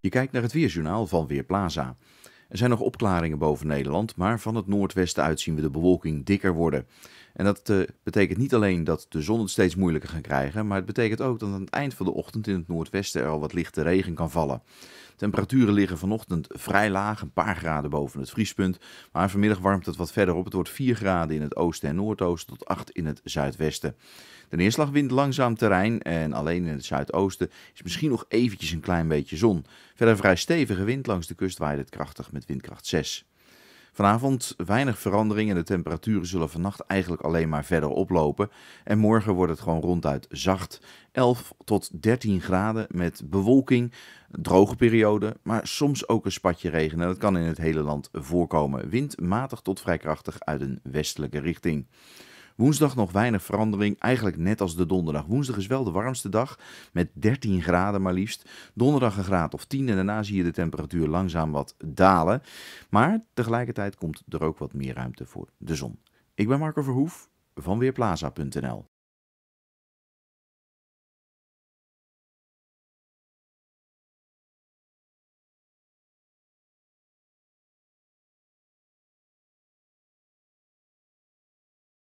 Je kijkt naar het weerjournaal van Weerplaza. Er zijn nog opklaringen boven Nederland, maar van het noordwesten uit zien we de bewolking dikker worden. En dat eh, betekent niet alleen dat de zon het steeds moeilijker gaat krijgen, maar het betekent ook dat aan het eind van de ochtend in het noordwesten er al wat lichte regen kan vallen. Temperaturen liggen vanochtend vrij laag, een paar graden boven het vriespunt. Maar vanmiddag warmt het wat verder op. Het wordt 4 graden in het oosten en noordoosten tot 8 in het zuidwesten. De neerslag wint langzaam terrein en alleen in het zuidoosten is misschien nog eventjes een klein beetje zon. Verder vrij stevige wind langs de kust waait het krachtig met windkracht 6. Vanavond weinig verandering en de temperaturen zullen vannacht eigenlijk alleen maar verder oplopen. En morgen wordt het gewoon ronduit zacht. 11 tot 13 graden met bewolking, droge periode, maar soms ook een spatje regen. En dat kan in het hele land voorkomen. Wind matig tot vrij krachtig uit een westelijke richting. Woensdag nog weinig verandering, eigenlijk net als de donderdag. Woensdag is wel de warmste dag, met 13 graden maar liefst. Donderdag een graad of 10 en daarna zie je de temperatuur langzaam wat dalen. Maar tegelijkertijd komt er ook wat meer ruimte voor de zon. Ik ben Marco Verhoef van Weerplaza.nl.